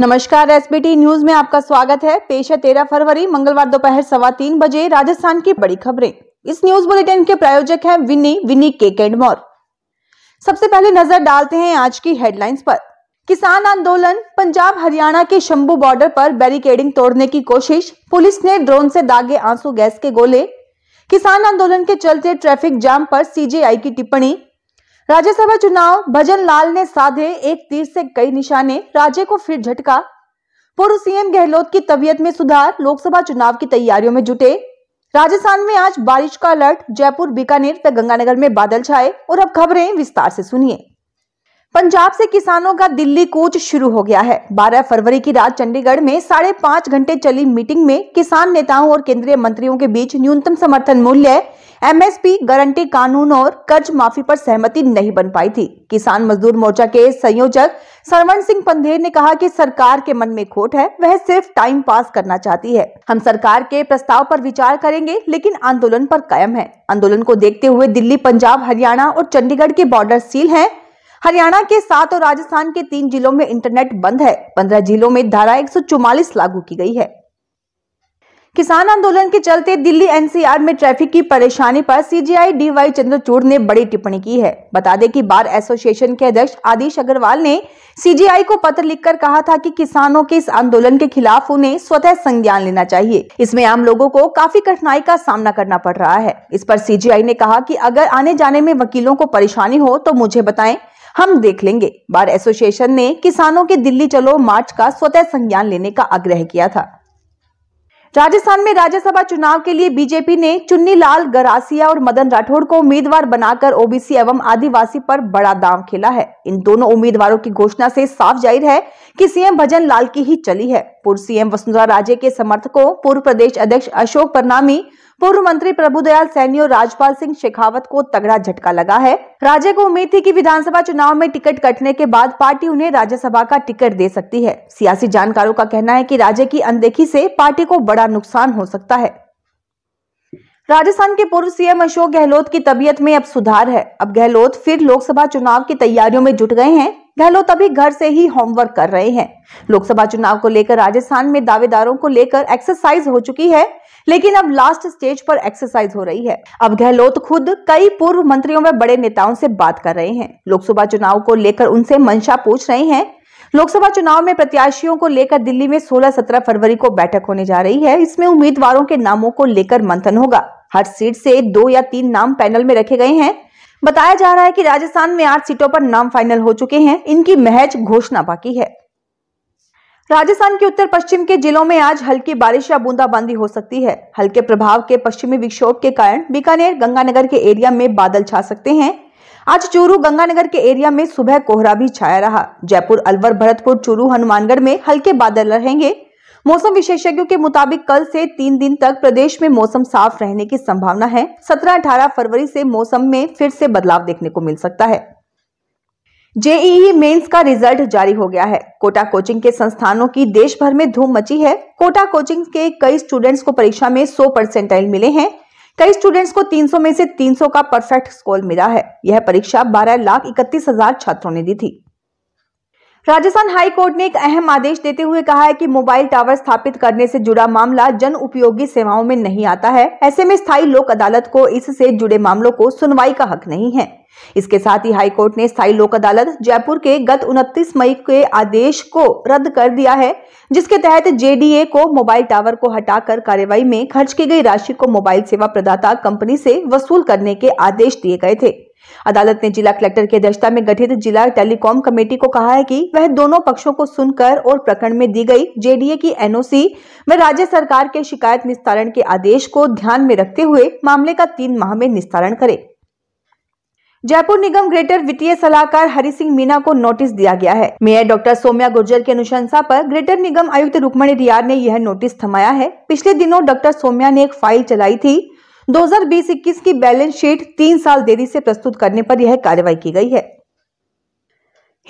नमस्कार SBT news में आपका स्वागत है पेश है तेरह फरवरी मंगलवार दोपहर सवा तीन बजे राजस्थान की बड़ी खबरें इस न्यूज बुलेटिन के प्रायोजक हैं विनी विनी केक एंड मोर सबसे पहले नजर डालते हैं आज की हेडलाइंस पर किसान आंदोलन पंजाब हरियाणा के शंभू बॉर्डर पर बैरिकेडिंग तोड़ने की कोशिश पुलिस ने ड्रोन से दागे आंसू गैस के गोले किसान आंदोलन के चलते ट्रैफिक जाम पर सीजेआई की टिप्पणी राज्यसभा चुनाव भजन लाल ने साधे एक तीर से कई निशाने राज्य को फिर झटका पूर्व सीएम गहलोत की तबीयत में सुधार लोकसभा चुनाव की तैयारियों में जुटे राजस्थान में आज बारिश का अलर्ट जयपुर बीकानेर तक गंगानगर में बादल छाए और अब खबरें विस्तार से सुनिए पंजाब से किसानों का दिल्ली कूच शुरू हो गया है 12 फरवरी की रात चंडीगढ़ में साढ़े पाँच घंटे चली मीटिंग में किसान नेताओं और केंद्रीय मंत्रियों के बीच न्यूनतम समर्थन मूल्य एमएसपी गारंटी कानून और कर्ज माफी पर सहमति नहीं बन पाई थी किसान मजदूर मोर्चा के संयोजक सरवण सिंह पंधेर ने कहा कि सरकार के मन में खोट है वह सिर्फ टाइम पास करना चाहती है हम सरकार के प्रस्ताव पर विचार करेंगे लेकिन आंदोलन पर कायम है आंदोलन को देखते हुए दिल्ली पंजाब हरियाणा और चंडीगढ़ के बॉर्डर सील है हरियाणा के सात और राजस्थान के तीन जिलों में इंटरनेट बंद है पंद्रह जिलों में धारा एक लागू की गई है किसान आंदोलन के चलते दिल्ली एनसीआर में ट्रैफिक की परेशानी पर सीजीआई डीवाई चंद्रचूड़ ने बड़ी टिप्पणी की है बता दें कि बार एसोसिएशन के अध्यक्ष आदिश अग्रवाल ने सीजीआई को पत्र लिखकर कहा था कि किसानों के इस आंदोलन के खिलाफ उन्हें स्वतः संज्ञान लेना चाहिए इसमें आम लोगों को काफी कठिनाई का सामना करना पड़ रहा है इस पर सीजीआई ने कहा की अगर आने जाने में वकीलों को परेशानी हो तो मुझे बताए हम देख लेंगे बार एसोसिएशन ने किसानों के दिल्ली चलो मार्च का स्वतः संज्ञान लेने का आग्रह किया था राजस्थान में राज्यसभा चुनाव के लिए बीजेपी ने चुन्नी लाल गरासिया और मदन राठौड़ को उम्मीदवार बनाकर ओबीसी एवं आदिवासी पर बड़ा दाम खेला है इन दोनों उम्मीदवारों की घोषणा से साफ जाहिर है कि सीएम भजन लाल की ही चली है पूर्व सीएम वसुंधरा राजे के समर्थकों पूर्व प्रदेश अध्यक्ष अशोक परनामी पूर्व मंत्री प्रभुदयाल सैनी और राजपाल सिंह शेखावत को तगड़ा झटका लगा है राजे को उम्मीद थी कि विधानसभा चुनाव में टिकट कटने के बाद पार्टी उन्हें राज्यसभा का टिकट दे सकती है सियासी जानकारों का कहना है कि राजे की अनदेखी से पार्टी को बड़ा नुकसान हो सकता है राजस्थान के पूर्व सीएम अशोक गहलोत की तबीयत में अब सुधार है अब गहलोत फिर लोकसभा चुनाव की तैयारियों में जुट गए हैं गहलोत अभी घर से ही होमवर्क कर रहे हैं लोकसभा चुनाव को लेकर राजस्थान में दावेदारों को लेकर एक्सरसाइज हो चुकी है लेकिन अब लास्ट स्टेज पर एक्सरसाइज हो रही है अब गहलोत खुद कई पूर्व मंत्रियों व बड़े नेताओं से बात कर रहे हैं लोकसभा चुनाव को लेकर उनसे मंशा पूछ रहे हैं लोकसभा चुनाव में प्रत्याशियों को लेकर दिल्ली में 16-17 फरवरी को बैठक होने जा रही है इसमें उम्मीदवारों के नामों को लेकर मंथन होगा हर सीट से दो या तीन नाम पैनल में रखे गए हैं बताया जा रहा है कि राजस्थान में आठ सीटों पर नाम फाइनल हो चुके हैं इनकी महज घोषणा बाकी है राजस्थान के उत्तर पश्चिम के जिलों में आज हल्की बारिश या बूंदाबांदी हो सकती है हल्के प्रभाव के पश्चिमी विक्षोभ के कारण बीकानेर गंगानगर के एरिया में बादल छा सकते हैं आज चूरू गंगानगर के एरिया में सुबह कोहरा भी छाया रहा जयपुर अलवर भरतपुर चूरू हनुमानगढ़ में हल्के बादल रहेंगे मौसम विशेषज्ञों के मुताबिक कल से तीन दिन तक प्रदेश में मौसम साफ रहने की संभावना है 17-18 फरवरी से मौसम में फिर से बदलाव देखने को मिल सकता है जेईई मेंस का रिजल्ट जारी हो गया है कोटा कोचिंग के संस्थानों की देश भर में धूम मची है कोटा कोचिंग के कई स्टूडेंट्स को परीक्षा में 100 परसेंटाइल मिले हैं कई स्टूडेंट्स को 300 में से 300 का परफेक्ट स्कोर मिला है यह परीक्षा बारह लाख इकतीस हजार छात्रों ने दी थी राजस्थान हाई कोर्ट ने एक अहम आदेश देते हुए कहा है कि मोबाइल टावर स्थापित करने से जुड़ा मामला जन उपयोगी सेवाओं में नहीं आता है ऐसे में स्थायी लोक अदालत को इससे जुड़े मामलों को सुनवाई का हक नहीं है इसके साथ ही हाईकोर्ट ने स्थायी लोक अदालत जयपुर के गत 29 मई के आदेश को रद्द कर दिया है जिसके तहत जेडीए को मोबाइल टावर को हटाकर कार्रवाई में खर्च की गई राशि को मोबाइल सेवा प्रदाता कंपनी से वसूल करने के आदेश दिए गए थे अदालत ने जिला कलेक्टर की अध्यक्षता में गठित जिला टेलीकॉम कमेटी को कहा है कि वह दोनों पक्षों को सुनकर और प्रकरण में दी गई जेडीए की एनओसी व राज्य सरकार के शिकायत निस्तारण के आदेश को ध्यान में रखते हुए मामले का तीन माह में निस्तारण करे जयपुर निगम ग्रेटर वित्तीय सलाहकार हरि सिंह मीना को नोटिस दिया गया है मेयर डॉक्टर सोम्या गुर्जर की अनुशंसा पर ग्रेटर निगम आयुक्त रुक्मणी रियार ने यह नोटिस थमाया है पिछले दिनों डॉक्टर सोम्या ने एक फाइल चलाई थी दो 21 की बैलेंस शीट तीन साल देरी से प्रस्तुत करने पर यह कार्रवाई की गई है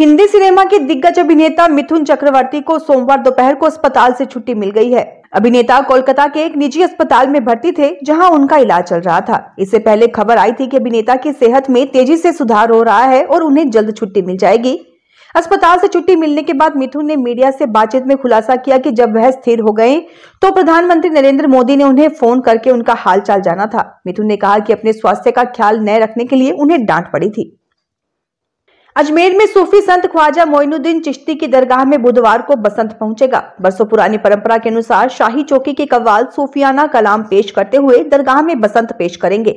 हिंदी सिनेमा के दिग्गज अभिनेता मिथुन चक्रवर्ती को सोमवार दोपहर को अस्पताल से छुट्टी मिल गई है अभिनेता कोलकाता के एक निजी अस्पताल में भर्ती थे जहां उनका इलाज चल रहा था इससे पहले खबर आई थी कि अभिनेता की सेहत में तेजी से सुधार हो रहा है और उन्हें जल्द छुट्टी मिल जाएगी अस्पताल से छुट्टी मिलने के बाद मिथुन ने मीडिया से बातचीत में खुलासा किया कि जब वह स्थिर हो गए तो प्रधानमंत्री नरेंद्र मोदी ने उन्हें फोन करके उनका हालचाल जाना था मिथुन ने कहा कि अपने स्वास्थ्य का ख्याल न रखने के लिए उन्हें डांट पड़ी थी अजमेर में सूफी संत ख्वाजा मोइनुद्दीन चिश्ती की दरगाह में बुधवार को बसंत पहुंचेगा बरसों पुरानी परंपरा के अनुसार शाही चौकी के कव्वाल सूफियाना कलाम पेश करते हुए दरगाह में बसंत पेश करेंगे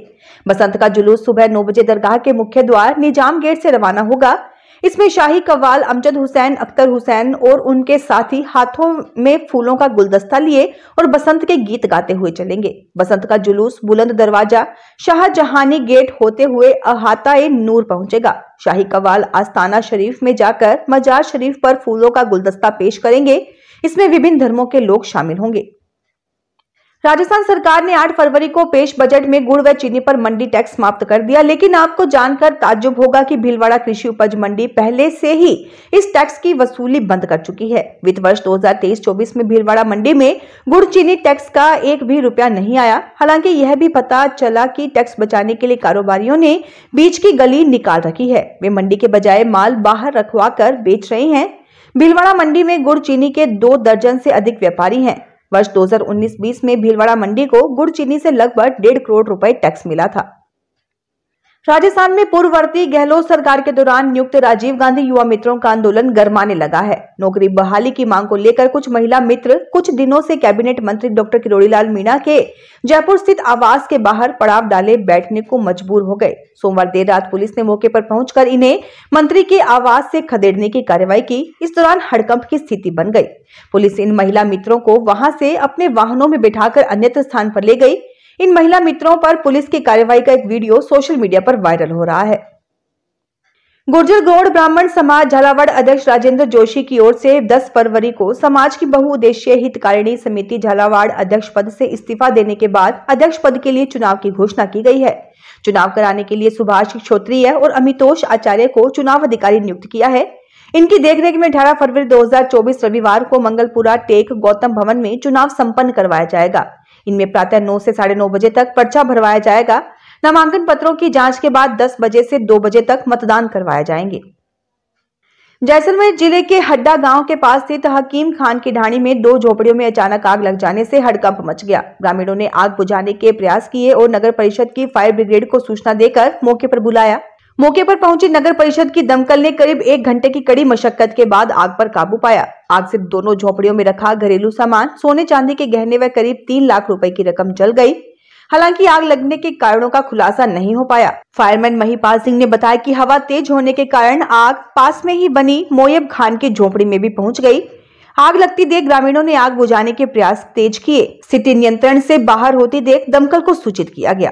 बसंत का जुलूस सुबह नौ बजे दरगाह के मुख्य द्वार निजाम गेट से रवाना होगा इसमें शाही कवाल अमजद हुसैन अख्तर हुसैन और उनके साथी हाथों में फूलों का गुलदस्ता लिए और बसंत के गीत गाते हुए चलेंगे बसंत का जुलूस बुलंद दरवाजा शाहजहानी गेट होते हुए अहाता नूर पहुंचेगा शाही कवाल आस्थाना शरीफ में जाकर मजार शरीफ पर फूलों का गुलदस्ता पेश करेंगे इसमें विभिन्न धर्मों के लोग शामिल होंगे राजस्थान सरकार ने 8 फरवरी को पेश बजट में गुड़ व चीनी पर मंडी टैक्स समाप्त कर दिया लेकिन आपको जानकर ताज्जुब होगा कि भीलवाड़ा कृषि उपज मंडी पहले से ही इस टैक्स की वसूली बंद कर चुकी है वित्त वर्ष 2023-24 में भीलवाड़ा मंडी में गुड़ चीनी टैक्स का एक भी रुपया नहीं आया हालांकि यह भी पता चला की टैक्स बचाने के लिए कारोबारियों ने बीच की गली निकाल रखी है वे मंडी के बजाय माल बाहर रखवा कर बेच रहे हैं भीलवाड़ा मंडी में गुड़ चीनी के दो दर्जन से अधिक व्यापारी हैं वर्ष 2019-20 में भीलवाड़ा मंडी को गुड़ चीनी से लगभग डेढ़ करोड़ रुपए टैक्स मिला था राजस्थान में पूर्ववर्ती गहलोत सरकार के दौरान नियुक्त राजीव गांधी युवा मित्रों का आंदोलन गर्माने लगा है नौकरी बहाली की मांग को लेकर कुछ महिला मित्र कुछ दिनों से कैबिनेट मंत्री डॉक्टर किरोड़ीलाल मीणा के जयपुर स्थित आवास के बाहर पड़ाव डाले बैठने को मजबूर हो गए सोमवार देर रात पुलिस ने मौके पर पहुंचकर इन्हें मंत्री के आवास से खदेड़ने की कार्रवाई की इस दौरान हड़कंप की स्थिति बन गई पुलिस इन महिला मित्रों को वहां से अपने वाहनों में बैठाकर अन्यत्र स्थान पर ले गई इन महिला मित्रों पर पुलिस की कार्यवाही का एक वीडियो सोशल मीडिया पर वायरल हो रहा है गुर्जर गौड़ ब्राह्मण समाज झालावाड़ अध्यक्ष राजेंद्र जोशी की ओर से 10 फरवरी को समाज की बहुउद्देशीय हितकारिणी समिति झालावाड़ अध्यक्ष पद से इस्तीफा देने के बाद अध्यक्ष पद के लिए चुनाव की घोषणा की गई है चुनाव कराने के लिए सुभाष क्षोत्रिय और अमितोष आचार्य को चुनाव अधिकारी नियुक्त किया है इनकी देखरेख में 18 फरवरी 2024 रविवार को मंगलपुरा टेक गौतम भवन में चुनाव संपन्न करवाया जाएगा इनमें प्रातः नौ से साढ़े नौ बजे तक पर्चा भरवाया जाएगा नामांकन पत्रों की जांच के बाद 10 बजे से 2 बजे तक मतदान करवाए जाएंगे जैसलमेर जिले के हड्डा गांव के पास स्थित हकीम खान की ढाणी में दो झोपड़ियों में अचानक आग लग जाने से हड़कंप मच गया ग्रामीणों ने आग बुझाने के प्रयास किए और नगर परिषद की फायर ब्रिगेड को सूचना देकर मौके पर बुलाया मौके पर पहुंची नगर परिषद की दमकल ने करीब एक घंटे की कड़ी मशक्कत के बाद आग पर काबू पाया आग से दोनों झोपड़ियों में रखा घरेलू सामान सोने चांदी के गहने व करीब तीन लाख रुपए की रकम जल गई हालांकि आग लगने के कारणों का खुलासा नहीं हो पाया फायरमैन महिपाल सिंह ने बताया कि हवा तेज होने के कारण आग पास में ही बनी मोयब खान की झोपड़ी में भी पहुंच गई आग लगती देख ग्रामीणों ने आग बुझाने के प्रयास तेज किए सिटी नियंत्रण से बाहर होती देख दमकल को सूचित किया गया